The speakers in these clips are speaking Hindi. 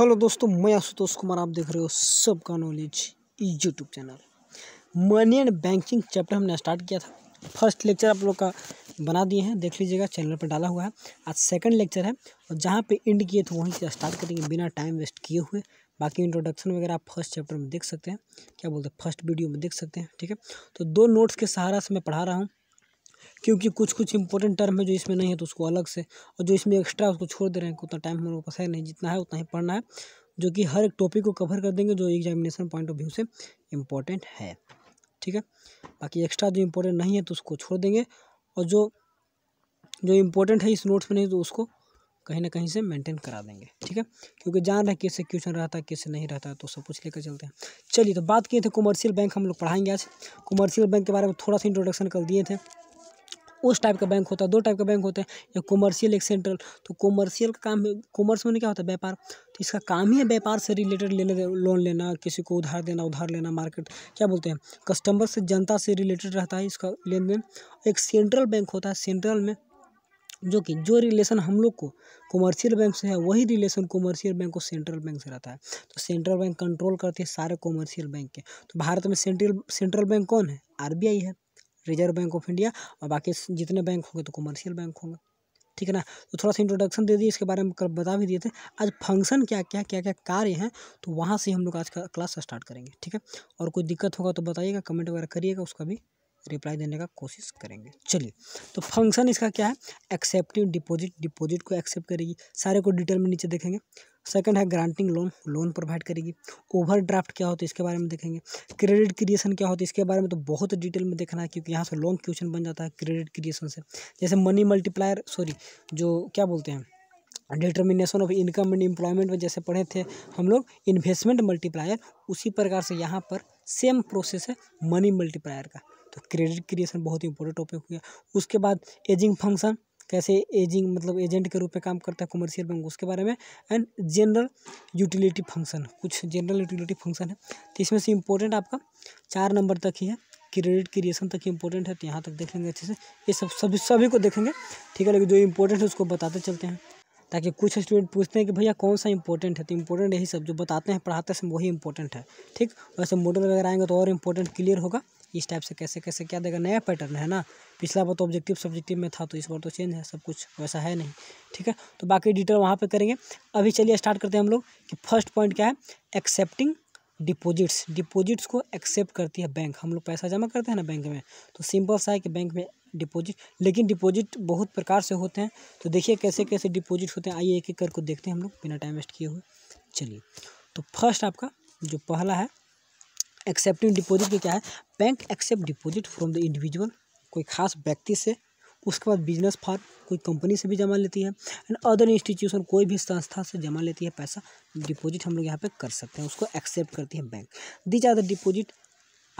हेलो दोस्तों मैं आशुतोष कुमार आप देख रहे हो सबका knowledge YouTube channel money and banking chapter हमने स्टार्ट किया था फर्स्ट लेक्चर आप लोग का बना दिए हैं देख लीजिएगा चैनल पर डाला हुआ है आज सेकंड लेक्चर है और जहाँ पे एंड किए थे वहीं से स्टार्ट करेंगे बिना टाइम वेस्ट किए हुए बाकी इंट्रोडक्शन वगैरह आप फर्स्ट चैप्टर में देख सकते हैं क्या बोलते हैं फर्स्ट वीडियो में देख सकते हैं ठीक है तो दो नोट्स के सहारा से मैं पढ़ा रहा हूँ क्योंकि कुछ कुछ इंपॉर्टेंट टर्म है जो इसमें नहीं है तो उसको अलग से और जो इसमें एक्स्ट्रा उसको छोड़ दे रहे हैं उतना टाइम हम लोग पास है नहीं जितना है उतना ही पढ़ना है जो कि हर एक टॉपिक को कवर कर देंगे जो एग्जामिनेशन पॉइंट ऑफ व्यू से इम्पोर्टेंट है ठीक है बाकी एक्स्ट्रा जो इम्पोर्टेंट नहीं है तो उसको छोड़ देंगे और जो जो इम्पोर्टेंट है इस नोट्स में नहीं तो उसको कहीं ना कहीं से मेंटेन करा देंगे ठीक है क्योंकि जान रहे कैसे क्वेश्चन रहता है कैसे नहीं रहता तो सब कुछ लेकर चलते हैं चलिए तो बात किए थे कॉमर्शियल बैंक हम लोग पढ़ाएंगे आज कॉमर्शियल बैंक के बारे में थोड़ा सा इंट्रोडक्शन कर दिए थे उस टाइप का बैंक होता है दो टाइप का बैंक होते हैं एक कॉमर्शियल एक सेंट्रल तो कॉमर्शियल का काम कॉमर्स में क्या होता है व्यापार तो इसका काम ही है व्यापार से रिलेटेड लेने लोन लेना किसी को उधार देना उधार लेना मार्केट क्या बोलते हैं कस्टमर से जनता से रिलेटेड रहता है इसका लेन देन एक सेंट्रल बैंक होता है सेंट्रल में जो कि जो रिलेशन हम लोग को कॉमर्शियल बैंक से है वही रिलेशन कॉमर्शियल बैंक को सेंट्रल बैंक से रहता है तो सेंट्रल बैंक कंट्रोल करती है सारे कॉमर्शियल बैंक के तो भारत में सेंट्रल सेंट्रल बैंक कौन है आरबीआई है रिजर्व बैंक ऑफ इंडिया और बाकी जितने बैंक होंगे तो कॉमर्शियल बैंक होंगे ठीक है ना तो थोड़ा सा इंट्रोडक्शन दे दिए इसके बारे में बता भी दिए थे आज फंक्शन क्या क्या क्या क्या कार्य हैं तो वहाँ से हम लोग आज का क्लास स्टार्ट करेंगे ठीक है और कोई दिक्कत होगा तो बताइएगा कमेंट वगैरह करिएगा उसका भी रिप्लाई देने का कोशिश करेंगे चलिए तो फंक्शन इसका क्या है एक्सेप्टिव डिपॉजिट डिपॉजिट को एक्सेप्ट करेगी सारे को डिटेल में नीचे देखेंगे सेकंड है ग्रांटिंग लोन लोन प्रोवाइड करेगी ओवर ड्राफ्ट क्या होता है इसके बारे में देखेंगे क्रेडिट क्रिएशन क्या होता है इसके बारे में तो बहुत डिटेल में देखना है क्योंकि यहाँ से लॉन्ग क्वेश्चन बन जाता है क्रेडिट क्रिएशन से जैसे मनी मल्टीप्लायर सॉरी जो क्या बोलते हैं determination of income and employment में जैसे पढ़े थे हम लोग इन्वेस्टमेंट मल्टीप्लायर उसी प्रकार से यहाँ पर सेम प्रोसेस है मनी मल्टीप्लायर का तो क्रेडिट क्रिएशन बहुत ही इंपॉर्टेंट टॉपिक हो गया उसके बाद एजिंग फंक्शन कैसे एजिंग मतलब एजेंट के रूप में काम करता है कमर्शियल बैंक उसके बारे में एंड जनरल यूटिलिटी फंक्शन कुछ जनरल यूटिलिटी फंक्शन है तो इसमें से इम्पोर्टेंट आपका चार नंबर तक ही है क्रेडिट क्रिएशन तक इम्पोर्टेंट है तो यहाँ तक देख लेंगे अच्छे से ये सब सभी सभी को देखेंगे ठीक है लेकिन जो इम्पोर्टेंट है उसको बताते चलते हैं ताकि कुछ स्टूडेंट पूछते हैं कि भैया कौन सा इंपॉर्टेंट है तो इम्पोर्टेंट यही सब जो बताते हैं पढ़ाते हैं वही इंपॉर्टेंट है ठीक वैसे मॉडल वगैरह आएंगे तो और इम्पोर्टेंट क्लियर होगा इस टाइप से कैसे कैसे क्या देगा नया पैटर्न है ना पिछला बार तो ऑब्जेक्टिव सब्जेक्टिव में था तो इस बार तो चेंज है सब कुछ वैसा है नहीं ठीक है तो बाकी डिटेल वहाँ पर करेंगे अभी चलिए स्टार्ट करते हैं हम लोग कि फर्स्ट पॉइंट क्या है एक्सेप्टिंग डिपोजिट्स डिपोजिट्स को एक्सेप्ट करती है बैंक हम लोग पैसा जमा करते हैं ना बैंक में तो सिंपल सा है कि बैंक में डिपॉजिट लेकिन डिपॉजिट बहुत प्रकार से होते हैं तो देखिए कैसे कैसे डिपोजिट होते हैं आइए एक एक करके देखते हैं हम लोग बिना टाइम वेस्ट किए हुए चलिए तो फर्स्ट आपका जो पहला है एक्सेप्टिंग डिपॉजिट में क्या है bank accept deposit from the individual कोई खास व्यक्ति से उसके बाद बिजनेस फॉर्म कोई कंपनी से भी जमा लेती है एंड अदर इंस्टीट्यूशन कोई भी संस्था से जमा लेती है पैसा डिपॉजिट हम लोग यहाँ पे कर सकते हैं उसको एक्सेप्ट करती है bank the are deposit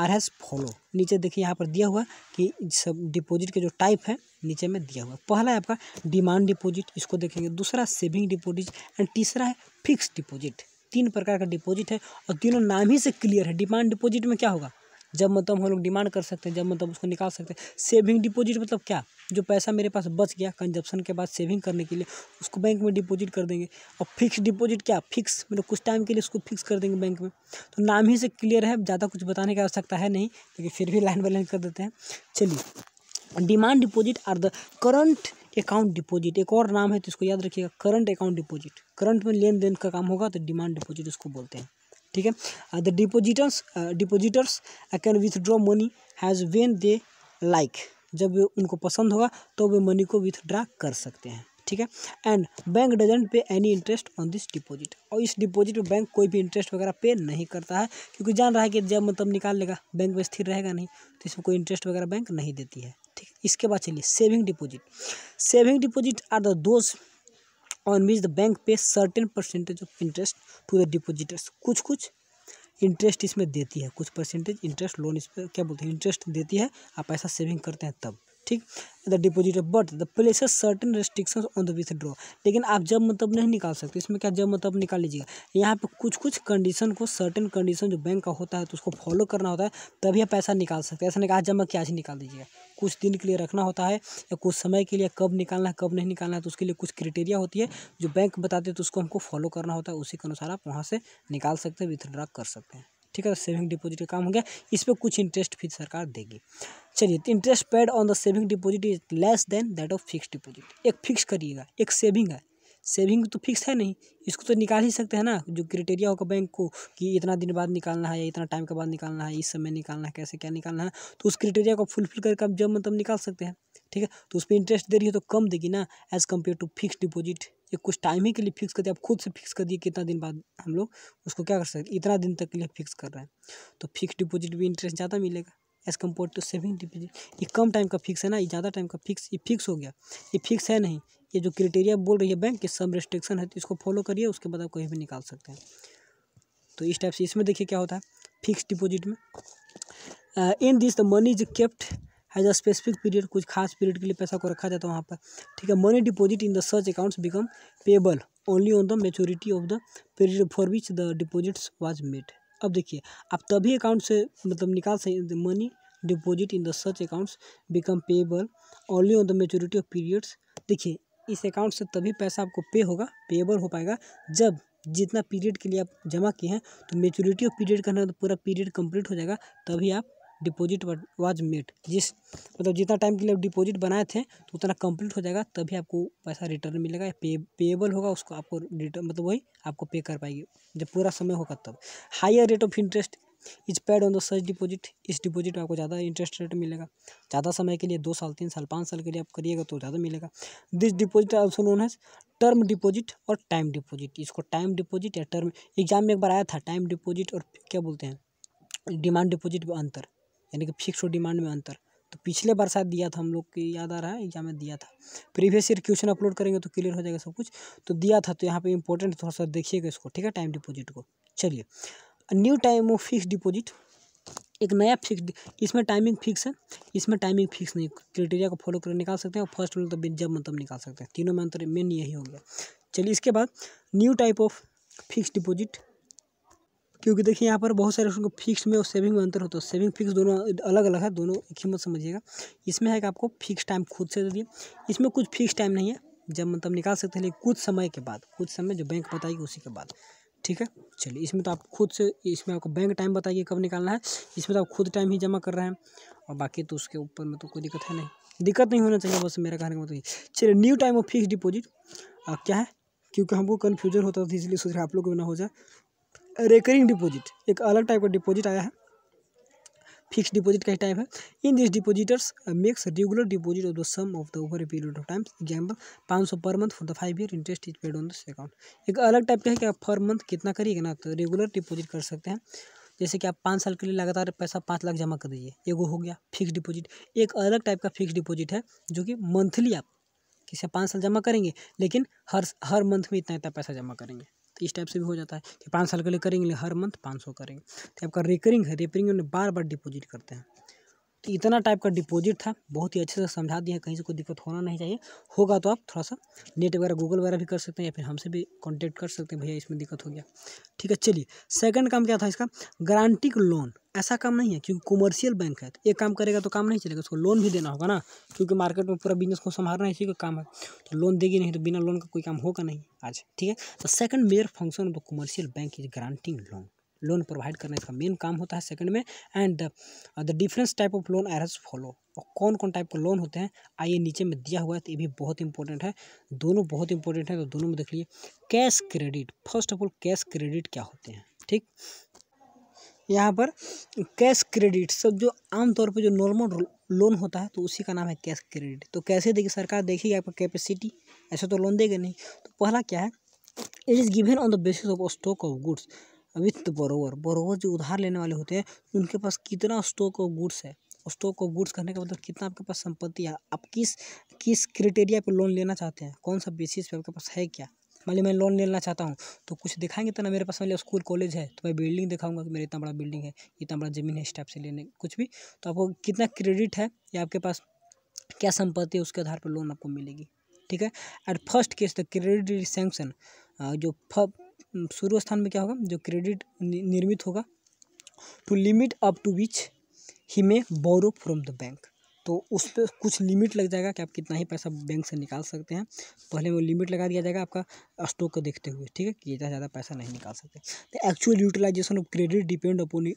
are as follow नीचे देखिए यहाँ पर दिया हुआ कि सब डिपॉजिट के जो टाइप है नीचे में दिया हुआ पहला है आपका डिमांड डिपॉजिट इसको देखेंगे दूसरा सेविंग डिपॉजिट एंड तीसरा है फिक्स डिपॉजिट तीन प्रकार का डिपॉजिट है और तीनों नाम ही से क्लियर है डिमांड डिपॉजिट में क्या होगा जब मतलब हम लोग डिमांड कर सकते हैं जब मतलब उसको निकाल सकते हैं सेविंग डिपॉजिट मतलब क्या जो पैसा मेरे पास बच गया कंजप्शन के बाद सेविंग करने के लिए उसको बैंक में डिपॉजिट कर देंगे और फिक्स डिपॉजिट क्या फिक्स मतलब कुछ टाइम के लिए उसको फिक्स कर देंगे बैंक में तो नाम ही से क्लियर है ज़्यादा कुछ बताने की आवश्यकता है नहीं लेकिन फिर भी लाइन बाई लाइन कर देते हैं चलिए demand deposit are the current account deposit एक और नाम है तो इसको याद रखिएगा करंट अकाउंट डिपॉजिट करंट में लेन देन का काम होगा तो डिमांड डिपॉजिट उसको बोलते हैं ठीक है the depositors depositors can withdraw money as when they like जब उनको पसंद होगा तो वे मनी को विथड्रा कर सकते हैं ठीक है and bank doesn't pay any interest on this deposit और इस डिपॉजिट में बैंक कोई भी इंटरेस्ट वगैरह पे नहीं करता है क्योंकि जान रहा है कि जब मतलब निकाल लेगा बैंक में स्थिर रहेगा नहीं तो इसमें कोई इंटरेस्ट वगैरह बैंक नहीं देती है ठीक इसके बाद चलिए saving deposit saving deposit are the दोस्त on which the bank pay certain percentage of interest to the depositors कुछ कुछ इंटरेस्ट इसमें देती है कुछ परसेंटेज इंटरेस्ट लोन इस पर क्या बोलते हैं इंटरेस्ट देती है आप पैसा सेविंग करते हैं तब ठीक the deposit but the place certain restriction on the withdraw लेकिन आप जब मतलब नहीं निकाल सकते इसमें क्या जब मतलब निकाल लीजिएगा यहाँ पे कुछ कुछ कंडीशन को सर्टन कंडीशन जो बैंक का होता है तो उसको फॉलो करना होता है तभी आप पैसा निकाल सकते हैं ऐसा नहीं कहा जमा क्या ही निकाल दीजिएगा कुछ दिन के लिए रखना होता है या कुछ समय के लिए कब निकालना है कब नहीं निकालना है तो उसके लिए कुछ क्रिटेरिया होती है जो बैंक बताते हैं तो उसको हमको फॉलो करना होता है उसी के अनुसार आप वहाँ से निकाल सकते हैं विथड्रॉ कर सकते हैं ठीक है तो सेविंग डिपॉजिट का काम हो गया इस पर कुछ इंटरेस्ट फीस सरकार देगी चलिए तो interest paid on the saving deposit is less than that of fix deposit एक फिक्स करिएगा एक सेविंग है सेविंग तो फिक्स है नहीं इसको तो निकाल ही सकते हैं ना जो क्रिटेरिया होगा बैंक को कि इतना दिन बाद निकालना है या इतना टाइम के बाद निकालना है इस समय निकालना है कैसे क्या निकालना है तो उस क्रिटेरिया को फुलफिल करके आप जब मतलब निकाल सकते हैं ठीक है तो उस पर इंटरेस्ट दे रही है तो कम देगी ना as compare to fix deposit ये कुछ टाइम ही के लिए फिक्स कर दिया आप खुद से फिक्स कर दिए कितना दिन बाद हम लोग उसको क्या कर सकते इतना दिन तक के लिए फिक्स कर रहे हैं तो फिक्स डिपोजिट भी इंटरेस्ट ज़्यादा मिलेगा as compare to saving deposit ये कम टाइम का फिक्स है ना ये ज़्यादा टाइम का फिक्स ये फिक्स हो गया ये फिक्स है नहीं ये जो क्रिटेरिया बोल रही है बैंक के सब रेस्ट्रिक्शन है तो इसको फॉलो करिए उसके बाद आप कहीं भी निकाल सकते हैं तो इस टाइप से इसमें देखिए क्या होता है फिक्स डिपोजिट में in this the money is kept है अ स्पेसिफिक पीरियड कुछ खास पीरियड के लिए पैसा को रखा जाता है वहाँ पर ठीक है मनी डिपॉजिट इन द सर्च accounts become payable only on the maturity of the period for which the deposits was made अब देखिए आप तभी अकाउंट से मतलब निकाल सकते मनी डिपॉजिट इन द सर्च accounts become payable only on the maturity of periods देखिए इस अकाउंट से तभी पैसा आपको पे होगा पेएबल हो पाएगा जब जितना पीरियड के लिए आप जमा किए हैं तो मेच्योरिटी ऑफ पीरियड करना तो पूरा पीरियड कंप्लीट हो जाएगा तभी आप डिपॉजिट वाज मेड जिस मतलब जितना टाइम के लिए डिपॉजिट बनाए थे तो उतना कंप्लीट हो जाएगा तभी आपको पैसा रिटर्न मिलेगा या पे पेएबल होगा उसको आपको रिटर्न मतलब वही आपको पे कर पाएगी जब पूरा समय होगा तब higher rate of interest is paid on the सर्च डिपॉजिट इस डिपॉजिट में आपको ज़्यादा इंटरेस्ट रेट मिलेगा ज़्यादा समय के लिए दो साल तीन साल पाँच साल के लिए आप करिएगा तो ज़्यादा मिलेगा this deposit also known as term deposit और टाइम डिपॉजिट इसको टाइम डिपॉजिट या टर्म एग्जाम में एक बार आया था टाइम डिपॉजिट और क्या बोलते हैं डिमांड डिपॉजिट में अंतर यानी कि फिक्स और डिमांड में अंतर तो पिछले बार शायद दिया था हम लोग की याद आ रहा है एग्जाम में दिया था प्रीवियस ईयर क्वेश्चन अपलोड करेंगे तो क्लियर हो जाएगा सब कुछ तो दिया था तो यहाँ पे इंपॉर्टेंट थोड़ा सा देखिएगा इसको ठीक है टाइम डिपोजिट को चलिए new time of fix deposit एक नया फिक्स इसमें टाइमिंग फिक्स है इसमें टाइमिंग फिक्स नहीं क्राइटेरिया को फॉलो कर निकाल सकते हैं और फर्स्ट तो जब मतलब निकाल सकते हैं तीनों में अंतर मेन यही हो गया चलिए इसके बाद new type of fix deposit क्योंकि देखिए यहाँ पर बहुत सारे उसको फिक्स में और सेविंग में अंतर होता है सेविंग फिक्स दोनों अलग अलग है दोनों एक ही मत समझिएगा इसमें है कि आपको फिक्स टाइम खुद से दे दिए इसमें कुछ फिक्स टाइम नहीं है जब मतलब निकाल सकते हैं लेकिन कुछ समय के बाद कुछ समय जो बैंक बताएगी उसी के बाद ठीक है चलिए इसमें तो आप खुद से इसमें आपको बैंक टाइम बताइए कब निकालना है इसमें तो आप खुद टाइम ही जमा कर रहे हैं और बाकी तो उसके ऊपर में तो कोई दिक्कत है नहीं दिक्कत नहीं होना चाहिए बस मेरा कहने का मतलब चलिए new time of fix deposit क्या है क्योंकि हमको कन्फ्यूजन होता था तो इसलिए सोच रहे आप लोग को ना हो जाए रेकरिंग डिपॉजिट एक अलग टाइप का डिपॉजिट आया है फिक्स डिपॉजिट का ही टाइप है in this depositors makes regular deposit of the sum of the over a period of time example पाँच सौ पर month for the five year interest is paid on this account एक अलग टाइप का है कि आप पर मंथ कितना करिएगा ना तो रेगुलर डिपॉजिट कर सकते हैं जैसे कि आप पाँच साल के लिए लगातार पैसा पाँच लाख जमा कर दीजिए एगो हो गया फिक्स डिपॉजिट एक अलग टाइप का फिक्स डिपॉजिट है जो कि मंथली आप किसी पाँच साल जमा करेंगे लेकिन हर हर मंथ में इतना इतना पैसा जमा करेंगे इस टाइप से भी हो जाता है कि पाँच साल के लिए करेंगे हर मंथ पाँच सौ करेंगे तो आपका रिकरिंग है रिपेयरिंग में बार बार डिपॉजिट करते हैं तो इतना टाइप का डिपॉजिट था बहुत ही अच्छे से समझा दिया कहीं से कोई दिक्कत होना नहीं चाहिए होगा तो आप थोड़ा सा नेट वगैरह गूगल वगैरह भी कर सकते हैं या फिर हमसे भी कॉन्टेक्ट कर सकते हैं भैया इसमें दिक्कत हो गया ठीक है चलिए सेकंड काम क्या था इसका गारंटिक लोन ऐसा काम नहीं है क्योंकि कॉमर्शियल बैंक है तो एक काम करेगा तो काम नहीं चलेगा उसको लोन भी देना होगा ना क्योंकि मार्केट में पूरा बिजनेस को संभालना इसी का काम है तो लोन देगी नहीं तो बिना लोन का कोई काम होगा नहीं आज ठीक है तो second major function of the commercial bank is granting loan loan provide करने का मेन काम होता है सेकंड में and the difference type of loan are as follow और कौन कौन टाइप का लोन होते हैं आइए नीचे में दिया हुआ है तो ये भी बहुत इंपॉर्टेंट है दोनों बहुत इंपॉर्टेंट है तो दोनों में देख लीजिए cash credit first of all cash credit क्या होते हैं ठीक यहाँ पर कैश क्रेडिट सब जो आमतौर पर जो नॉर्मल लोन होता है तो उसी का नाम है कैश क्रेडिट तो कैसे देगी सरकार देखेगी आपका कैपेसिटी ऐसे तो लोन देगा नहीं तो पहला क्या है it is given on the basis of stock of goods with borrower borrower जो उधार लेने वाले होते हैं उनके पास कितना स्टॉक ऑफ गुड्स है स्टॉक ऑफ गुड्स करने का मतलब कितना आपके पास संपत्ति है आप किस किस क्रिटेरिया पर लोन लेना चाहते हैं कौन सा बेसिस पे आपके पास है क्या मान ली मैं लोन लेना चाहता हूँ तो कुछ दिखाएंगे तो ना मेरे पास मान लिया स्कूल कॉलेज है तो मैं बिल्डिंग दिखाऊंगा कि मेरा इतना बड़ा बिल्डिंग है इतना बड़ा ज़मीन है इस टाइप से लेने कुछ भी तो आपको कितना क्रेडिट है या आपके पास क्या संपत्ति है उसके आधार पर लोन आपको मिलेगी ठीक है at first case the credit sanction जो शुरू स्थान में क्या होगा जो क्रेडिट निर्मित होगा to limit up to which he may borrow from the bank तो उस पर कुछ लिमिट लग जाएगा कि आप कितना ही पैसा बैंक से निकाल सकते हैं तो पहले वो लिमिट लगा दिया जाएगा आपका स्टॉक को देखते हुए ठीक है कि इतना ज़्यादा पैसा नहीं निकाल सकते तो actual utilization of credit depend upon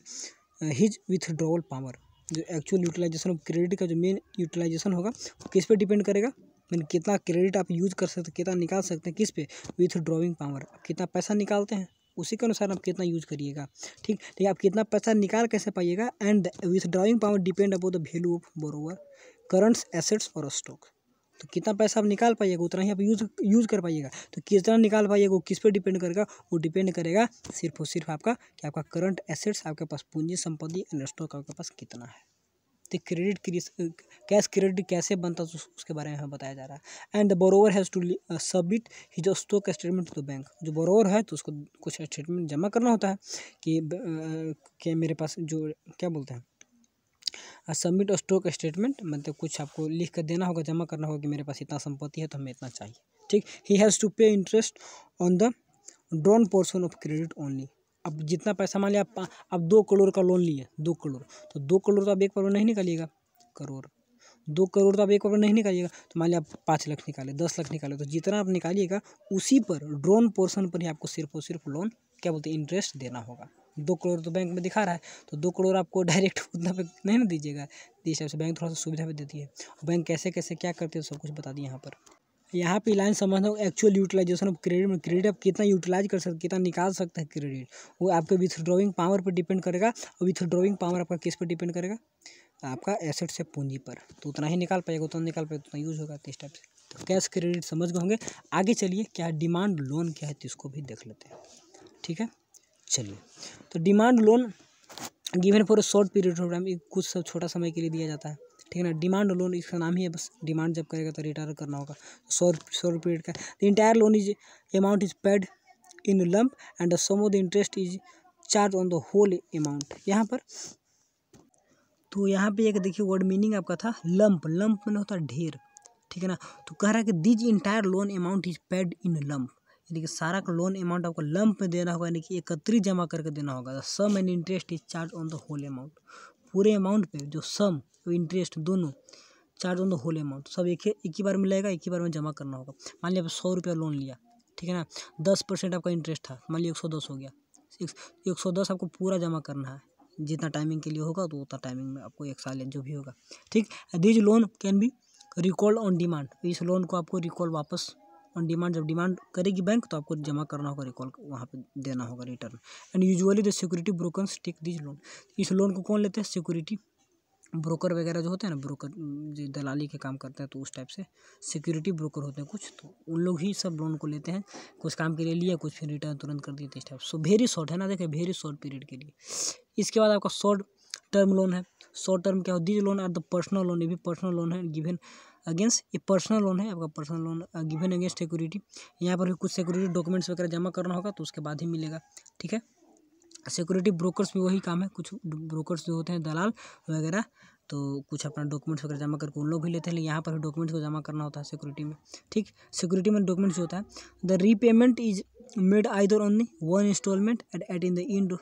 his withdrawal power जो एक्चुअल यूटिलाइजेशन ऑफ क्रेडिट का जो मेन यूटिलाइजेशन होगा वो किस पर डिपेंड करेगा मैंने कितना क्रेडिट आप यूज कर सकते कितना निकाल सकते हैं किस पे विथ ड्रॉइंग पावर कितना पैसा निकालते हैं उसी के अनुसार आप कितना यूज करिएगा ठीक ठीक तो आप कितना पैसा निकाल कैसे पाइएगा and with drawing power depend upon the value of borrower currents assets और स्टॉक तो कितना पैसा आप निकाल पाइएगा उतना ही आप यूज यूज़ कर पाइएगा तो कितना निकाल पाइएगा वो किस पे डिपेंड करेगा वो डिपेंड करेगा सिर्फ और सिर्फ आपका कि आपका करंट एसेट्स आपके पास पूंजी संपत्ति एंड स्टॉक आपके पास कितना है तो क्रेडिट कैश क्रेडिट कैसे बनता है उसके बारे में हमें बताया जा रहा है and the borrower has to submit his stock statement to the bank जो बोरोवर है तो उसको कुछ स्टेटमेंट जमा करना होता है कि uh, क्या मेरे पास जो क्या बोलते हैं सबमिट और स्टॉक स्टेटमेंट मतलब कुछ आपको लिख कर देना होगा जमा करना होगा कि मेरे पास इतना संपत्ति है तो हमें इतना चाहिए ठीक he has to pay interest on the drawn portion of credit only अब जितना पैसा मान लिया आप दो करोड़ का लोन लिए दो करोड़ तो दो करोड़ तो आप एक करोड़ नहीं निकालिएगा करोड़ दो करोड़ तो आप एक करोड़ नहीं निकालिएगा तो मान लिया आप पाँच लाख निकाले दस लाख निकाले तो जितना आप निकालिएगा उसी पर ड्रोन पोर्सन पर ही आपको सिर्फ और सिर्फ लोन क्या बोलते हैं इंटरेस्ट देना होगा दो करोड़ तो बैंक में दिखा रहा है तो दो करोड़ आपको डायरेक्ट उतना पे नहीं ना दीजिएगा इस हिसाब से बैंक थोड़ा सा सुविधा भी देती है बैंक कैसे कैसे क्या करते हैं सब कुछ बता दिए यहाँ पर यहाँ पे लाइन समझना होगा एक्चुअल यूटिलाइजेशन ऑफ क्रेडिट में क्रेडिट आप कितना यूटिलाइज कर सकते कितना निकाल सकते हैं क्रेडिट वो आपके विथड्रॉइंग पावर पर डिपेंड करेगा और विथड्रॉइंग पावर आपका किस पर डिपेंड करेगा आपका एसेट से पूंजी पर तो उतना ही निकाल पाएगा उतना निकाल पाएगा उतना यूज़ होगा इस टाइप से तो कैश क्रेडिट समझ गए होंगे आगे चलिए क्या डिमांड लोन क्या है तो इसको भी देख लेते हैं ठीक है चलिए तो demand loan given for short period of time कुछ छोटा समय के लिए दिया जाता है ठीक है ना डिमांड लोन इसका नाम ही है बस डिमांड जब करेगा तो रिटर्न करना होगा सौ सौ रुपये का the entire loan is amount is paid in lump and sum of the interest is charge on the whole amount यहाँ पर तो यहाँ पे एक देखिए वर्ड मीनिंग आपका था लम्प लम्प मतलब होता है ढेर ठीक है ना तो कह रहा है कि this entire loan amount is paid in lump यानी कि सारा का लोन अमाउंट आपको लंप में देना होगा यानी कि एकत्रित जमा करके देना होगा sum and interest is charge on the whole amount पूरे अमाउंट पे जो सम इंटरेस्ट दोनों चार दोनों होल अमाउंट सब एक ही एक ही बार मिलेगा एक ही बार में जमा करना होगा मान लिया सौ रुपया लोन लिया ठीक है ना दस परसेंट आपका इंटरेस्ट था मान लिया एक सौ दस हो गया एक सौ दस आपको पूरा जमा करना है जितना टाइमिंग के लिए होगा तो उतना टाइमिंग में आपको एक साल जो भी होगा ठीक this loan can be recall on demand इस लोन को आपको रिकॉल वापस ऑन डिमांड जब डिमांड करेगी बैंक तो आपको जमा करना होगा रिकॉल वहाँ पे देना होगा return and usually the security broker take this loan इस लोन को कौन लेते हैं सिक्योरिटी ब्रोकर वगैरह जो होते हैं ना ब्रोकर जो दलाली के काम करते हैं तो उस टाइप से सिक्योरिटी ब्रोकर होते हैं कुछ तो उन लोग ही सब लोन को लेते हैं कुछ काम के लिए लिया कुछ फिर रिटर्न तुरंत कर दिए इस टाइप सो वेरी शॉर्ट है ना देखें वेरी शॉर्ट पीरियड के लिए इसके बाद आपका शॉर्ट टर्म लोन है शॉर्ट टर्म क्या हो these loan are the personal loan ये भी पर्सनल लोन है गिवेन अगेंस्ट ये पर्सनल लोन है आपका personal loan given against security यहाँ पर भी कुछ सिक्योरिटी डॉक्यूमेंट्स वगैरह जमा करना होगा तो उसके बाद ही मिलेगा ठीक है सिक्योरिटी ब्रोकर्स भी वही काम है कुछ ब्रोकर्स जो होते हैं दलाल वगैरह तो कुछ अपना डॉक्यूमेंट्स वगैरह जमा करके उन लोग भी लेते हैं यहाँ पर भी डॉक्यूमेंट्स को जमा करना होता है सिक्योरिटी में ठीक सिक्योरिटी में डॉक्यूमेंट्स होता है the repayment is made either only one instalment at at in the end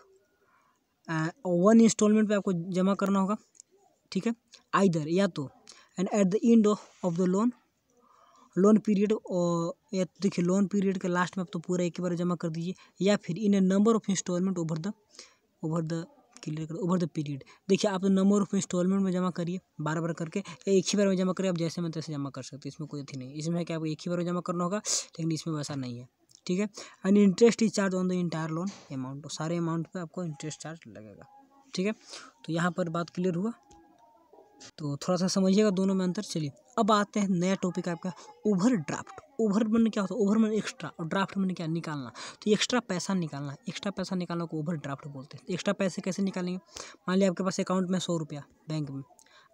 one instalment पे आपको जमा करना होगा ठीक है आइदर या तो and at the end of the loan loan period और या तो देखिए लोन पीरियड के लास्ट में आप तो पूरा एक बार जमा कर दीजिए या फिर in a number of instalment over the over the clear कर ओवर द पीरियड देखिए आप तो नंबर ऑफ इंस्टॉलमेंट में जमा करिए बार बार करके या एक ही बार में जमा करिए आप जैसे मैं तैसे जमा कर सकते इसमें कोई अथी नहीं इसमें है कि आपको एक ही बार में जमा करना होगा लेकिन इसमें वैसा नहीं है ठीक है and interest is charge on the entire loan amount सारे अमाउंट पर आपको इंटरेस्ट चार्ज लगेगा ठीक है तो यहाँ पर बात क्लियर हुआ तो थोड़ा सा समझिएगा दोनों में अंतर चलिए अब आते हैं नया टॉपिक आपका ओवर ड्राफ्ट ओवर मन क्या होता है ओवर मन एक्स्ट्रा और ड्राफ्ट मन क्या निकालना तो एक्स्ट्रा पैसा निकालना एक्स्ट्रा पैसा निकालना को ओवर ड्राफ्ट बोलते हैं एक्स्ट्रा पैसे कैसे निकालेंगे मान लिया आपके पास अकाउंट में सौ रुपया बैंक में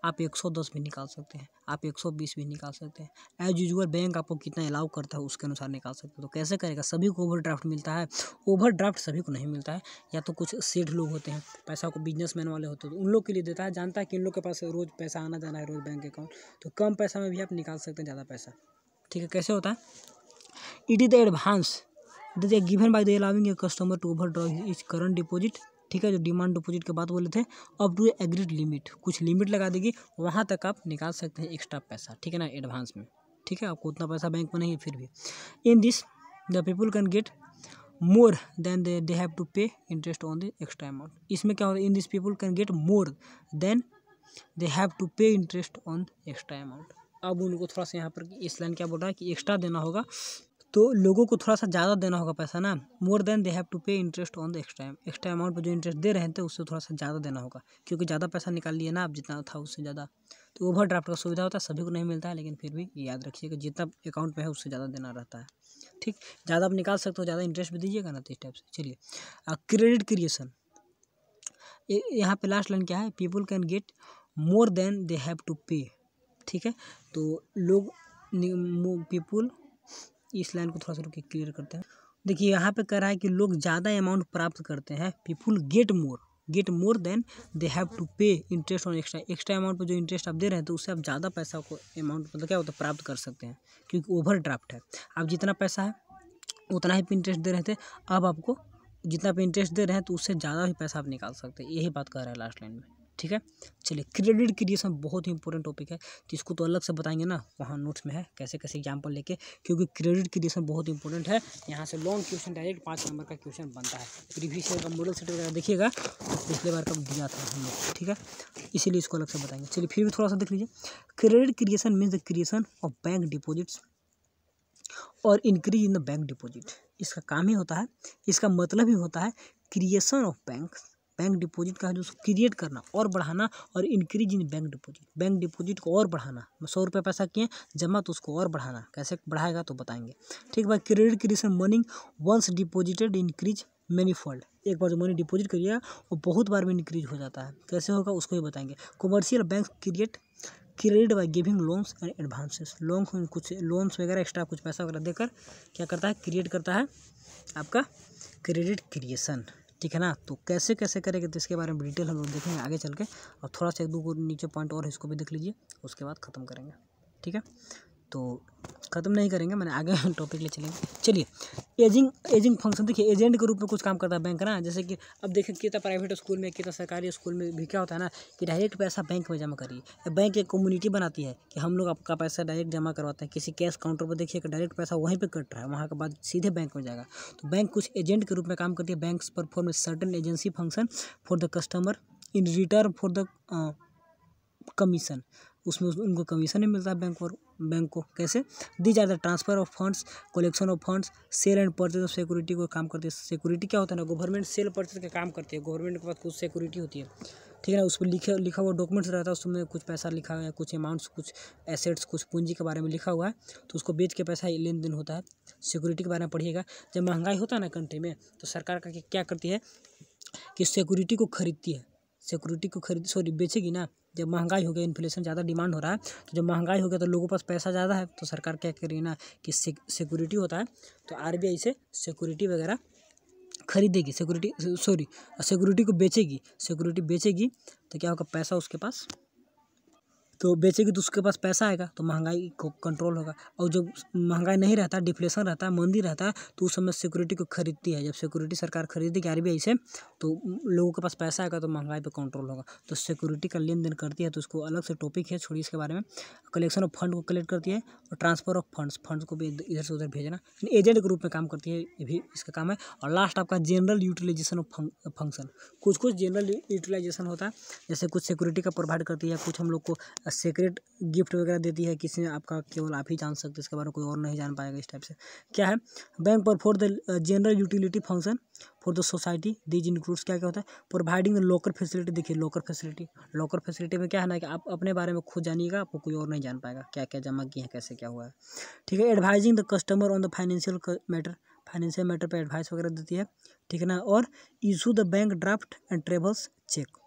आप एक सौ दस भी निकाल सकते हैं आप एक सौ बीस भी निकाल सकते हैं एज यूजल बैंक आपको कितना अलाउ करता है उसके अनुसार निकाल सकते हैं तो कैसे करेगा सभी को ओवर ड्राफ्ट मिलता है ओवर ड्राफ्ट सभी को नहीं मिलता है या तो कुछ सेठ लोग होते हैं पैसा को बिजनेसमैन वाले होते हैं तो उन लोग के लिए देता है जानता है कि इन लोग के पास रोज़ पैसा आना जाना है रोज़ बैंक अकाउंट तो कम पैसा में भी आप निकाल सकते हैं ज़्यादा पैसा ठीक है कैसे होता है it is the advance it is given by the allowing a customer to overdraw is current deposit ठीक है जो डिमांड डिपोजिट के बाद बोले थे अब टू एग्रीड लिमिट कुछ लिमिट लगा देगी वहाँ तक आप निकाल सकते हैं एक्स्ट्रा पैसा ठीक है ना एडवांस में ठीक है आपको उतना पैसा बैंक में नहीं है फिर भी in this the people can get more than they they have to pay interest on the extra amount इसमें क्या होता है in this people can get more than they have to pay interest on extra amount अब उनको थोड़ा सा यहाँ पर इस लाइन क्या बोल रहा है कि एक्स्ट्रा देना होगा तो लोगों को थोड़ा सा ज़्यादा देना होगा पैसा ना more than they have to pay interest on the extra extra amount पर जो इंटरेस्ट दे रहे थे तो उससे थोड़ा सा ज़्यादा देना होगा क्योंकि ज़्यादा पैसा निकाल लिए ना आप जितना था उससे ज़्यादा तो ओवर ड्राफ्ट का सुविधा होता है सभी को नहीं मिलता है लेकिन फिर भी याद रखिएगा जितना अकाउंट में है उससे ज़्यादा देना रहता है ठीक ज़्यादा आप निकाल सकते हो ज़्यादा इंटरेस्ट भी दीजिएगा ना तो इस टाइप से चलिए क्रेडिट क्रिएशन यहाँ पे लास्ट लाइन क्या है people can get more than they have to pay ठीक है तो लोग पीपुल इस लाइन को थोड़ा सा रुके क्लियर करते हैं देखिए यहाँ पे कह रहा है कि लोग ज़्यादा अमाउंट प्राप्त करते हैं people get more get more than they have to pay interest on extra extra amount पर जो इंटरेस्ट आप दे रहे हैं तो उससे आप ज़्यादा पैसा को अमाउंट मतलब क्या होता है प्राप्त कर सकते हैं क्योंकि ओवर ड्राफ्ट है आप जितना पैसा है उतना ही इंटरेस्ट दे रहे थे अब आपको जितना आप इंटरेस्ट दे रहे हैं तो उससे ज़्यादा भी पैसा आप निकाल सकते हैं यही बात कह रहा है लास्ट लाइन में ठीक है चलिए क्रेडिट क्रिएशन बहुत ही इंपॉर्टेंट टॉपिक है तो इसको तो अलग से बताएंगे ना वहाँ नोट्स में है कैसे कैसे एग्जाम्पल लेके क्योंकि क्रेडिट क्रिएशन बहुत इंपॉर्टेंट है यहाँ से लॉन्ग क्वेश्चन डायरेक्ट पाँच नंबर का क्वेश्चन बनता है प्रीवियस ईयर का मॉडल सेट वगैरह देखिएगा तो पिछले बार का दिया था हम लोग ठीक है इसीलिए इसको अलग से बताएंगे चलिए फिर भी थोड़ा सा देख लीजिए credit creation means the creation of bank deposits और increase in the bank deposit इसका काम ही होता है इसका मतलब ही होता है creation of bank bank deposit का है जो उसको क्रिएट करना और बढ़ाना और increase in bank deposit bank deposit को और बढ़ाना सौ रुपये पैसा किए जमा तो उसको और बढ़ाना कैसे बढ़ाएगा तो बताएंगे ठीक भाई credit creation money once deposited increase fold एक बार जो मनी डिपॉजिट करिएगा वो बहुत बार में इंक्रीज हो जाता है कैसे होगा उसको भी बताएंगे commercial bank create credit by giving loans and advances loan कुछ लोन्स वगैरह एक्स्ट्रा कुछ पैसा वगैरह देकर क्या करता है क्रिएट करता है आपका क्रेडिट क्रिएशन ठीक है ना तो कैसे कैसे करेंगे तो इसके बारे में डिटेल हम लोग देखेंगे आगे चल के और थोड़ा सा एक दो नीचे पॉइंट और इसको भी देख लीजिए उसके बाद ख़त्म करेंगे ठीक है तो ख़त्म नहीं करेंगे मैंने आगे टॉपिक ले चलेंगे चलिए एजिंग एजिंग फंक्शन देखिए एजेंट के रूप में कुछ काम करता है बैंक ना जैसे कि अब देखिए कितना प्राइवेट स्कूल में कितना सरकारी स्कूल में भी क्या होता है ना कि डायरेक्ट पैसा बैंक में जमा करिए बैंक एक कम्युनिटी बनाती है कि हम लोग आपका पैसा डायरेक्ट जमा करवाते हैं किसी कैश काउंटर पर देखिए डायरेक्ट पैसा वहीं पर कट रहा है वहाँ के बाद सीधे बैंक में जाएगा तो बैंक कुछ एजेंट के रूप में काम करती है bank perform certain agency function for the customer in return for the commission उसमें उनको कमीशन ही मिलता है बैंक और बैंक को कैसे दी जाते हैं transfer of funds collection of funds sale and purchase of security को काम करते हैं सिक्योरिटी क्या होता है ना गवर्नमेंट सेल परचेज का काम करती है गवर्नमेंट के पास कुछ सिक्योरिटी होती है ठीक है ना उसमें लिखे लिखा हुआ डॉक्यूमेंट्स रहता है उसमें कुछ पैसा लिखा हुआ है कुछ अमाउंट्स कुछ एसेट्स कुछ पूंजी के बारे में लिखा हुआ है तो उसको बेच के पैसा लेन देन होता है सिक्योरिटी के बारे में पढ़िएगा जब महंगाई होता है ना कंट्री में तो सरकार का क्या करती है कि सिक्योरिटी को खरीदती है सिक्योरिटी को खरीद सॉरी बेचेगी ना जब महंगाई हो गया इन्फ्लेशन ज़्यादा डिमांड हो रहा है तो जब महंगाई हो गया तो लोगों पास पैसा ज़्यादा है तो सरकार क्या करेगी ना कि सिक्योरिटी होता है तो आर से सिक्योरिटी वगैरह खरीदेगी सिक्योरिटी सॉरी सिक्योरिटी को बेचेगी सिक्योरिटी बेचेगी तो क्या होगा पैसा उसके पास तो बेचेगी तो उसके पास पैसा आएगा तो महंगाई को कंट्रोल होगा और जब महंगाई नहीं रहता डिफ्लेशन रहता है मंदी रहता है तो उस समय सिक्योरिटी को खरीदती है जब सिक्योरिटी सरकार खरीदेगी आर बी से तो लोगों के पास पैसा आएगा तो महंगाई पर कंट्रोल होगा तो सिक्योरिटी का लेन देन करती है तो उसको अलग से टॉपिक है छोड़िए इसके बारे में कलेक्शन ऑफ फंड को कलेक्ट करती है और ट्रांसफर ऑफ फंड्स फंड को भी इधर से उधर भेजना एजेंट के रूप में काम करती है ये भी इसका काम है और लास्ट आपका जनरल यूटिलाइजेशन ऑफ फंक्शन कुछ कुछ जनरल यूटिलाइजेशन होता है जैसे कुछ सिक्योरिटी का प्रोवाइड करती है कुछ हम लोग को सीक्रेट गिफ्ट वगैरह देती है किसी ने आपका केवल आप ही जान सकते इसके बारे में कोई और नहीं जान पाएगा इस टाइप से क्या है बैंक पर for the general utility function for the society these includes क्या क्या होता है प्रोवाइडिंग लोकल लॉकर फैसिलिटी देखिए लॉकर फैसिलिटी लॉकर फैसिलिटी में क्या है ना कि आप अपने बारे में खुद जानिएगा आपको कोई और नहीं जान पाएगा क्या क्या जमा किए हैं कैसे क्या हुआ है ठीक है advising the customer on the financial matter financial matter पर एडवाइस वगैरह देती है ठीक है ना और issue the bank draft and travels cheque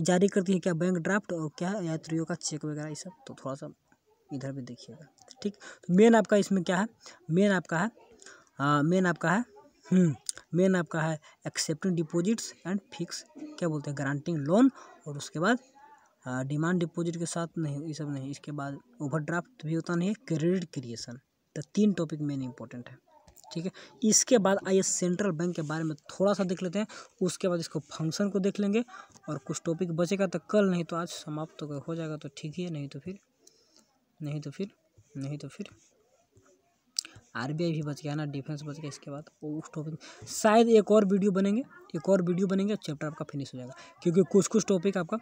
जारी करती है क्या बैंक ड्राफ्ट और क्या यात्रियों का चेक वगैरह ये सब तो थोड़ा सा इधर भी देखिएगा ठीक मेन तो आपका इसमें क्या है मेन आपका है मेन आपका है मेन हम्म, आपका है एक्सेप्टिंग डिपॉजिट्स एंड फिक्स क्या बोलते हैं ग्रांटिंग लोन और उसके बाद डिमांड डिपॉजिट के साथ नहीं ये सब नहीं इसके बाद ओवर ड्राफ्ट भी होता नहीं है क्रेडिट क्रिएशन तो तीन टॉपिक मेन इंपॉर्टेंट है ठीक है इसके बाद आइए सेंट्रल बैंक के बारे में थोड़ा सा देख लेते हैं उसके बाद इसको फंक्शन को देख लेंगे और कुछ टॉपिक बचेगा तो कल नहीं तो आज समाप्त तो हो जाएगा तो ठीक ही है नहीं तो फिर नहीं तो फिर नहीं तो फिर आर भी बच गया ना डिफेंस बच गया इसके बाद उस टॉपिक शायद एक और वीडियो बनेंगे एक और वीडियो बनेंगे चैप्टर आपका फिनिश हो जाएगा क्योंकि कुछ कुछ टॉपिक आपका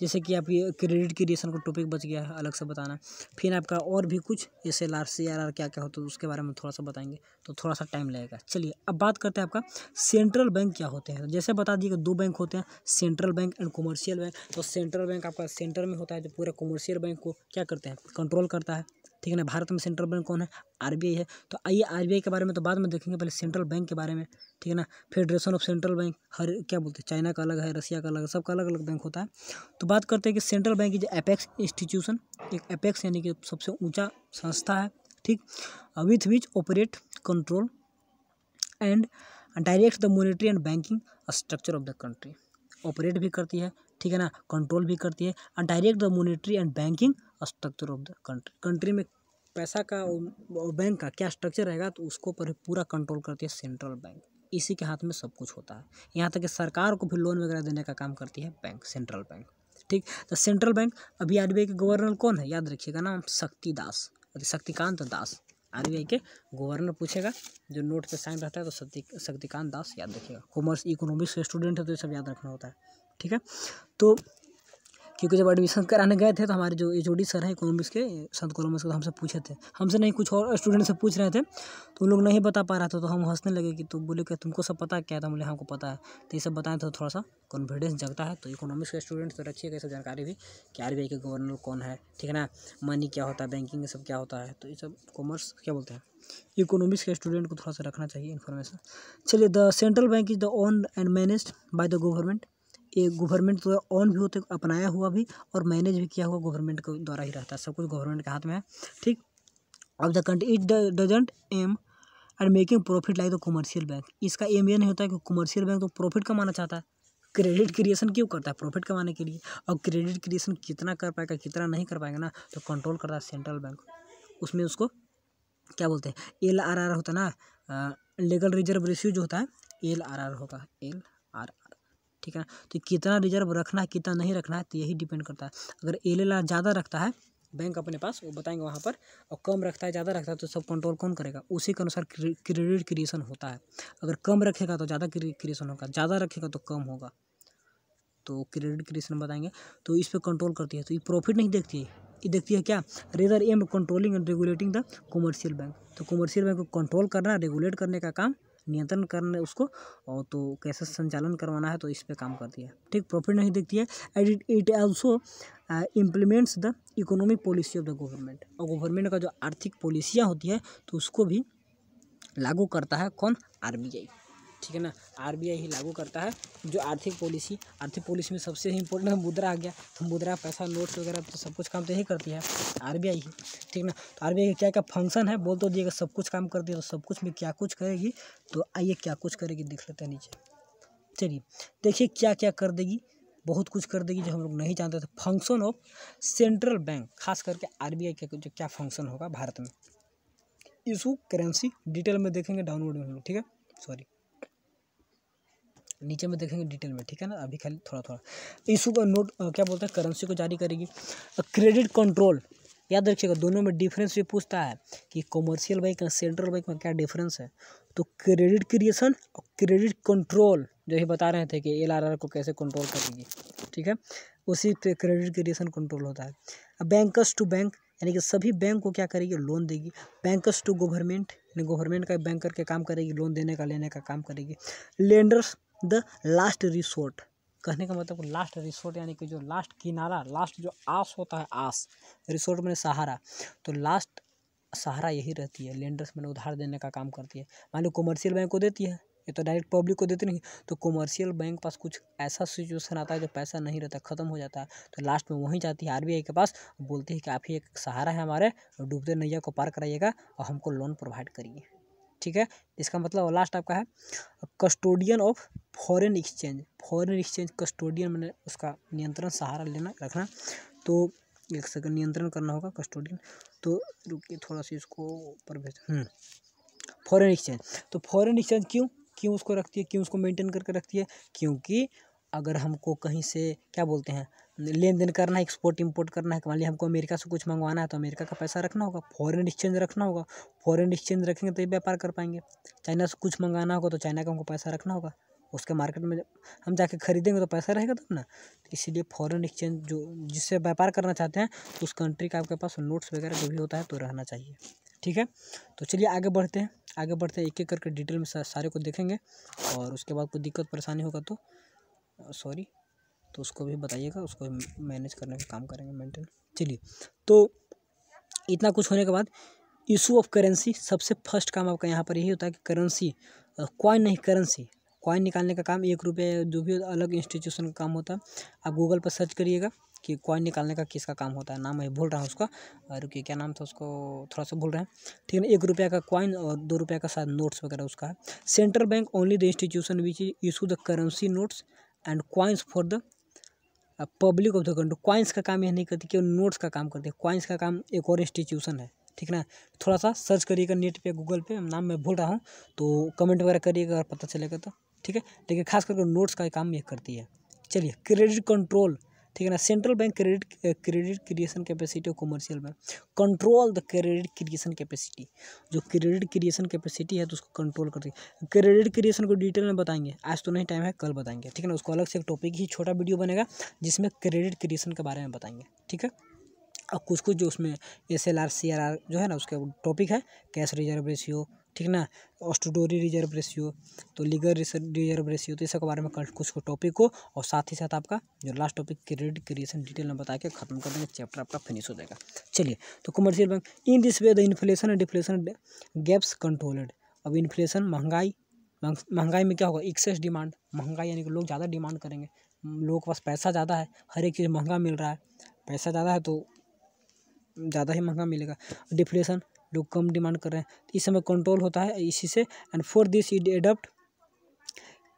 जैसे कि आपकी क्रेडिट क्रिएशन का टॉपिक बच गया है अलग से बताना फिर आपका और भी कुछ जैसे L R C R R क्या क्या होता तो है उसके बारे में थोड़ा सा बताएंगे तो थोड़ा सा टाइम लगेगा चलिए अब बात करते हैं आपका सेंट्रल बैंक क्या होते हैं जैसे बता दिए दो बैंक होते हैं central bank and commercial bank तो सेंट्रल बैंक आपका सेंटर में होता है जो तो पूरे कॉमर्शियल बैंक को क्या करते हैं कंट्रोल करता है ठीक है ना भारत में सेंट्रल बैंक कौन है आर है तो आइए आर के बारे में तो बाद में देखेंगे पहले सेंट्रल बैंक के बारे में ठीक है ना फेडरेशन ऑफ सेंट्रल बैंक हर क्या बोलते हैं चाइना का अलग है रसिया का अलग है सबका अलग अलग बैंक होता है तो बात करते हैं कि सेंट्रल बैंक की जो एपेक्स इंस्टीट्यूशन एक एपेक्स यानी कि सबसे ऊँचा संस्था है ठीक with which operate control and direct the monetary and banking structure of the country operate भी करती है ठीक है ना कंट्रोल भी करती है and direct the monetary and banking structure of the country country में पैसा का बैंक का क्या स्ट्रक्चर रहेगा तो उसको पर पूरा कंट्रोल करती है सेंट्रल बैंक इसी के हाथ में सब कुछ होता है यहाँ तक कि सरकार को भी लोन वगैरह देने का काम करती है बैंक सेंट्रल बैंक ठीक तो सेंट्रल बैंक अभी आर के गवर्नर कौन है याद रखिएगा नाम शक्ति दास शक्तिकांत दास आर के गवर्नर पूछेगा जो नोट पे साइन रहता है तो शक्ति शक्तिकांत दास याद रखिएगा कॉमर्स इकोनॉमिक्स स्टूडेंट है तो ये सब याद रखना होता है ठीक है तो क्योंकि जब एडमिशन कराने गए थे तो हमारे जो एच डी सर हैं इकोनॉमिक्स के संत कॉलोमस के तो हमसे पूछे थे हमसे नहीं कुछ और स्टूडेंट से पूछ रहे थे तो उन लोग नहीं बता पा रहा था तो हम हंसने लगे कि तो बोले कि तुमको सब पता क्या था बोले हाँ, हमको पता है तो ये सब बताएं तो थोड़ा सा कॉन्फिडेंस जगता है तो इकोनॉमिक्स के स्टूडेंट तो रखिएगा कैसे जानकारी भी कि आर के गवर्नर कौन है ठीक है ना मनी क्या होता है बैंकिंग सब क्या होता है तो ये सब कॉमर्स क्या बोलते हैं इकोनॉमिक्स के स्टूडेंट को थोड़ा सा रखना चाहिए इन्फॉर्मेशन चलिए the central bank is the own and managed by the government ये गवर्नमेंट द्वारा ऑन भी होते अपनाया हुआ भी और मैनेज भी किया हुआ गवर्नमेंट के द्वारा ही रहता है सब कुछ गवर्नमेंट के हाथ में है ठीक अब the country it doesn't aim and making profit like the commercial bank इसका एम ये नहीं होता है कि कमर्शियल बैंक तो प्रॉफिट कमाना चाहता है क्रेडिट क्रिएशन क्यों करता है प्रॉफिट कमाने के लिए और क्रेडिट क्रिएशन कितना कर पाएगा कितना नहीं कर पाएगा ना तो कंट्रोल करता है सेंट्रल बैंक उसमें उसको क्या बोलते हैं एल आर आर होता है ना लेगल रिजर्व रेशियो जो होता है एल आर आर होगा एल आर ठीक है ना तो कितना रिजर्व रखना है कितना नहीं रखना है तो यही डिपेंड करता है अगर एल ज़्यादा रखता है बैंक अपने पास वो बताएंगे वहाँ पर और कम रखता है ज़्यादा रखता है तो सब कंट्रोल कौन करेगा उसी के अनुसार क्रेडिट क्रिएशन होता है अगर कम रखेगा तो ज़्यादा क्रिएशन होगा ज़्यादा रखेगा तो कम होगा तो क्रेडिट क्रिएशन बताएंगे तो इस पर कंट्रोल करती है तो ये प्रॉफिट नहीं देखती है ये देखती है क्या rather aim controlling and regulating the commercial bank तो कॉमर्शियल बैंक को कंट्रोल करना रेगुलेट करने का काम नियंत्रण करने उसको और तो कैसे संचालन करवाना है तो इस पर काम करती है ठीक प्रॉफिट नहीं देखती है and it also implements the economic policy of the government और गवर्नमेंट का जो आर्थिक पॉलिसियाँ होती है तो उसको भी लागू करता है कौन आर ठीक है ना आरबीआई ही लागू करता है जो आर्थिक पॉलिसी आर्थिक पॉलिसी में सबसे इम्पोर्टेंट है मुद्रा आ गया तो मुद्रा पैसा नोट्स वगैरह तो सब कुछ काम तो यही करती है आर ही ठीक है ना तो आर का क्या क्या फंक्शन है बोल तो दिएगा सब कुछ काम करती है तो सब कुछ में क्या कुछ करेगी तो आइए क्या कुछ करेगी दिख लेते हैं नीचे चलिए देखिए क्या क्या कर देगी बहुत कुछ कर देगी जो हम लोग नहीं जानते थे फंक्शन ऑफ सेंट्रल बैंक खास करके आर बी आई का जो क्या फंक्शन होगा भारत में इशू करेंसी डिटेल में देखेंगे डाउनलोड में ठीक है सॉरी नीचे में देखेंगे डिटेल में ठीक है ना अभी खाली थोड़ा थोड़ा इशू का नोट क्या बोलते हैं करेंसी को जारी करेगी क्रेडिट कंट्रोल याद रखिएगा दोनों में डिफरेंस भी पूछता है कि कॉमर्शियल बैंक और सेंट्रल बैंक में क्या डिफरेंस है तो क्रेडिट क्रिएशन और क्रेडिट कंट्रोल जो ही बता रहे थे कि एल को कैसे कंट्रोल करेगी ठीक है उसी पे क्रेडिट क्रिएशन कंट्रोल होता है बैंकर्स टू बैंक यानी कि सभी बैंक को क्या करेगी लोन देगी बैंकर्स टू गवर्नमेंट यानी गवर्नमेंट का बैंक करके काम करेगी लोन देने का लेने का काम करेगी लेंडर्स द लास्ट रिसोर्ट कहने का मतलब लास्ट रिसोर्ट यानी कि जो लास्ट किनारा लास्ट जो आस होता है आस रिसोर्ट मैंने सहारा तो लास्ट सहारा यही रहती है लेंडर्स मैंने उधार देने का काम करती है मान लो कॉमर्शियल बैंक को देती है ये तो डायरेक्ट पब्लिक को देती नहीं तो कॉमर्शियल बैंक पास कुछ ऐसा सिचुएशन आता है जो पैसा नहीं रहता ख़त्म हो जाता है तो लास्ट में वहीं जाती है आरबीआई के पास बोलती है कि आप ही एक सहारा है हमारे डूबते नैया को पार कराइएगा और हमको लोन प्रोवाइड करिए ठीक है इसका मतलब लास्ट आपका है custodian of foreign exchange foreign exchange custodian मैंने उसका नियंत्रण सहारा लेना रखना तो एक सेकंड नियंत्रण करना होगा कस्टोडियन तो रुकिए थोड़ा सा इसको ऊपर भेज फॉरेन एक्सचेंज तो फॉरेन एक्सचेंज क्यों क्यों उसको रखती है क्यों उसको मेंटेन करके रखती है क्योंकि अगर हमको कहीं से क्या बोलते हैं लेन देन करना है एक्सपोर्ट इम्पोर्ट करना है मान लिया हमको अमेरिका से कुछ मंगवाना है तो अमेरिका का पैसा रखना होगा फॉरेन एक्सचेंज रखना होगा फॉरेन एक्सचेंज रखेंगे तो ये व्यापार कर पाएंगे चाइना से कुछ मंगाना होगा तो चाइना का हमको पैसा रखना होगा उसके मार्केट में हम जाके खरीदेंगे तो पैसा रहेगा तब ना तो इसीलिए फॉरेन एक्सचेंज जो जिससे व्यापार करना चाहते हैं तो उस कंट्री का आपके पास नोट्स वगैरह जो भी होता है तो रहना चाहिए ठीक है तो चलिए आगे बढ़ते हैं आगे बढ़ते हैं एक एक करके डिटेल में सारे को देखेंगे और उसके बाद कोई दिक्कत परेशानी होगा तो सॉरी तो उसको भी बताइएगा उसको मैनेज करने का काम करेंगे मेंटेन चलिए तो इतना कुछ होने के बाद इशू ऑफ करेंसी सबसे फर्स्ट काम आपका यहाँ पर यही होता है कि करेंसी कॉइन नहीं करेंसी कॉइन निकालने का काम एक रुपये जो भी अलग इंस्टीट्यूशन का काम होता है आप गूगल पर सर्च करिएगा कि कॉइन निकालने का किसका काम होता है नाम है भूल रहा हूँ उसका रुकिए क्या नाम था उसको थोड़ा सा भूल रहे हैं ठीक है ना एक रुपये का कॉइन और दो रुपये का शायद नोट्स वगैरह उसका है central bank only the institution which issue the currency notes and coins for the public of the country coins का काम यह नहीं करती केवल नोट्स का काम करती है क्वाइंस का काम एक और इंस्टीट्यूशन है ठीक ना थोड़ा सा सर्च करिएगा नेट पे गूगल पे नाम मैं भूल रहा हूँ तो कमेंट वगैरह करिएगा अगर पता चलेगा तो ठीक है लेकिन खास करके नोट्स का काम यह करती है चलिए क्रेडिट कंट्रोल ठीक है ना central bank credit credit creation capacity और commercial bank control the credit creation capacity जो क्रेडिट क्रिएशन कैपेसिटी है तो उसको कंट्रोल करती है क्रेडिट क्रिएशन को डिटेल में बताएंगे आज तो नहीं टाइम है कल बताएंगे ठीक है ना उसको अलग से एक टॉपिक ही छोटा वीडियो बनेगा जिसमें क्रेडिट क्रिएशन के बारे में बताएंगे ठीक है और कुछ कुछ जो उसमें S L R C R R जो है ना उसका टॉपिक है कैश रिजर्व रेशियो ठीक ना ऑस्टोडोरी रिजर्व रेशियो तो लीगल रिजर्व रेशियो तो इसके बारे में कुछ टॉपिक हो और साथ ही साथ आपका जो last topic credit creation detail में बता के खत्म कर देंगे चैप्टर आपका फिनिश हो जाएगा चलिए तो commercial bank in this way the inflation and deflation gaps controlled अब इन्फ्लेशन महंगाई महंगाई में क्या होगा एक्सेस डिमांड महंगाई यानी कि लोग ज़्यादा डिमांड करेंगे लोगों के पास पैसा ज़्यादा है हर एक चीज़ महंगा मिल रहा है पैसा ज़्यादा है तो ज़्यादा ही महंगा मिलेगा डिफ्लेशन लोग कम डिमांड कर रहे हैं तो इस समय कंट्रोल होता है इसी से and for this it adapt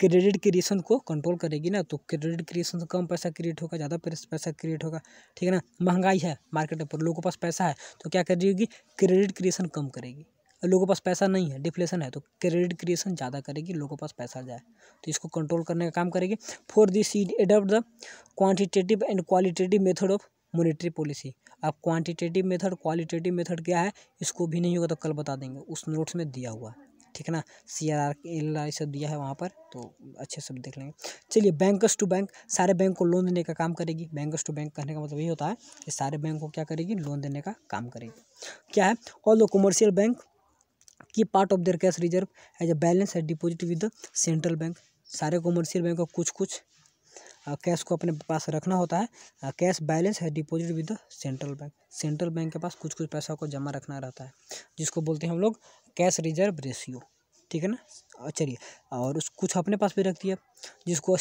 credit creation को कंट्रोल करेगी ना तो क्रेडिट क्रिएशन से कम पैसा क्रिएट होगा ज़्यादा पैसा क्रिएट होगा ठीक है ना महंगाई है मार्केट पर लोगों के पास पैसा है तो क्या करेगी क्रेडिट क्रिएशन कम करेगी लोगों के पास पैसा नहीं है डिफ्लेशन है तो क्रेडिट क्रिएशन ज़्यादा करेगी लोगों के पास पैसा जाए तो इसको कंट्रोल करने का काम करेगी for this it adapt the quantitative and qualitative method of monetary policy अब क्वांटिटेटिव मेथड क्वालिटेटिव मेथड क्या है इसको भी नहीं होगा तो कल बता देंगे उस नोट्स में दिया हुआ है ठीक है ना C R R L I सब दिया है वहाँ पर तो अच्छे सब देख लेंगे चलिए बैंकर्स टू बैंक सारे बैंक को लोन देने का काम करेगी बैंकर्स टू बैंक कहने का मतलब यही होता है कि सारे बैंक को क्या करेगी लोन देने का काम करेगी क्या है all the commercial bank keep part of their cash reserve as a balance at deposit with the central bank सारे कॉमर्शियल बैंक को कुछ कुछ कैश को अपने पास रखना होता है कैश बैलेंस है deposit with the central bank central bank के पास कुछ कुछ पैसा को जमा रखना रहता है जिसको बोलते हैं हम लोग कैश रिजर्व रेशियो ठीक है ना चलिए और उस कुछ अपने पास भी रखती है जिसको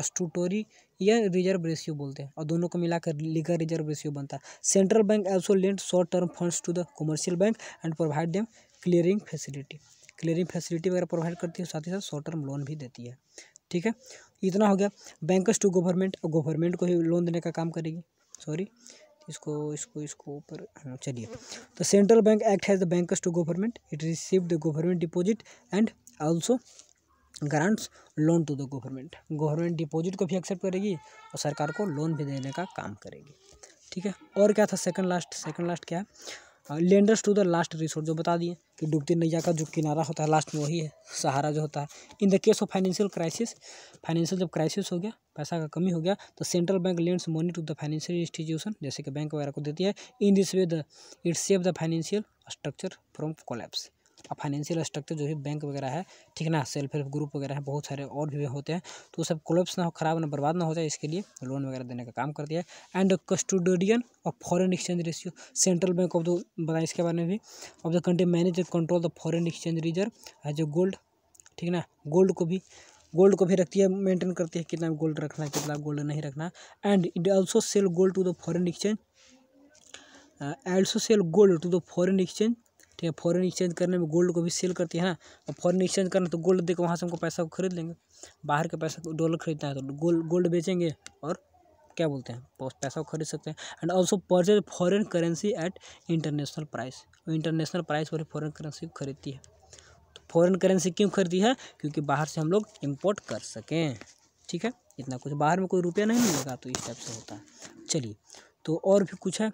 अस्टूटोरी या रिजर्व रेशियो बोलते हैं और दोनों को मिलाकर लीगल रिजर्व रेशियो बनता है central bank also lend short term funds to the commercial bank and provide them clearing facility clearing facility वगैरह प्रोवाइड करती है साथ ही साथ शॉर्ट टर्म लोन भी देती है ठीक है इतना हो गया बैंकर्स टू गवर्नमेंट और गवर्नमेंट को ही लोन देने का काम करेगी सॉरी इसको इसको इसको ऊपर हाँ, चलिए तो central bank act has the bankers to government it receive the government deposit and also grants loan to the government government deposit को भी एक्सेप्ट करेगी और सरकार को लोन भी देने का काम करेगी ठीक है और क्या था सेकंड लास्ट सेकंड लास्ट क्या है lenders to the last resort जो बता दिए कि डूबते नैया का जो किनारा होता है लास्ट में वही है सहारा जो होता है in the case of financial crisis financial जब क्राइसिस हो गया पैसा का कमी हो गया तो central bank lends money to the financial institution जैसे कि बैंक वगैरह को देती है in this way the it save the financial structure from collapse financial structure जो भी बैंक वगैरह है ठीक ना सेल्फ हेल्प ग्रुप वगैरह है बहुत सारे और भी होते हैं तो सब क्लब्स ना खराब ना बर्बाद ना हो जाए इसके लिए लोन वगैरह देने का काम करती है and custodian of foreign exchange ratio central bank of the बताए इसके बारे में भी of the country manage control the foreign exchange reserve as a gold ठीक ना गोल्ड को भी गोल्ड को भी रखती है मेंटेन करती है कितना गोल्ड रखना है कितना गोल्ड नहीं रखना and it also sell gold to the foreign exchange also sell gold to the foreign exchange ठीक है फॉरेन एक्सचेंज करने में गोल्ड को भी सेल करती है ना और फॉरेन एक्सचेंज करना तो गोल्ड देकर वहाँ से हमको पैसा को खरीद लेंगे बाहर के पैसा को डॉलर खरीदना है तो गोल्ड गोल्ड बेचेंगे और क्या बोलते हैं पैसा को खरीद सकते हैं and also purchase foreign currency at international price international price पर फ़ॉरन करेंसी खरीदती है तो फ़ॉरन करेंसी क्यों खरीदी है क्योंकि बाहर से हम लोग इम्पोर्ट कर सकें ठीक है इतना कुछ बाहर में कोई रुपया नहीं मिलेगा तो इस टाइप से होता है चलिए तो और भी कुछ है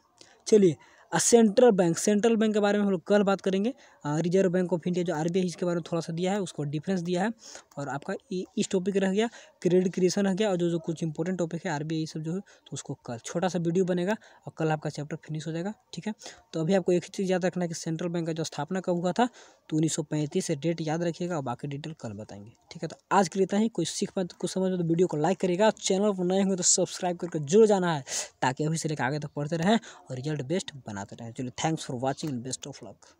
चलिए सेंट्रल बैंक सेंट्रल बैंक के बारे में हम लोग कल बात करेंगे रिजर्व बैंक ऑफ इंडिया जो आर बी आई इसके बारे में थोड़ा सा दिया है उसको डिफरेंस दिया है और आपका इस टॉपिक रह गया क्रेडिट क्रिएशन रह गया और जो जो कुछ इंपॉर्टेंट टॉपिक है आर बी आई सब जो है तो उसको कल छोटा सा वीडियो बनेगा और कल आपका चैप्टर फिनिश हो जाएगा ठीक है तो अभी आपको एक चीज़ याद रखना है कि सेंट्रल बैंक का जो स्थापना कब हुआ था तो उन्नीस सौ पैंतीस से डेट याद रखिएगा और बाकी डिटेल कल बताएंगे ठीक है तो आज के लिए इतना ही कोई सीख पाए तो कुछ समझ में तो वीडियो को लाइक करेगा चैनल पर नए होंगे तो सब्सक्राइब करके जुड़ जाना है ताकि अभी से लेकर आगे तक तो पढ़ते रहें और रिजल्ट बेस्ट बनाते रहें चलिए thanks for watching and best of luck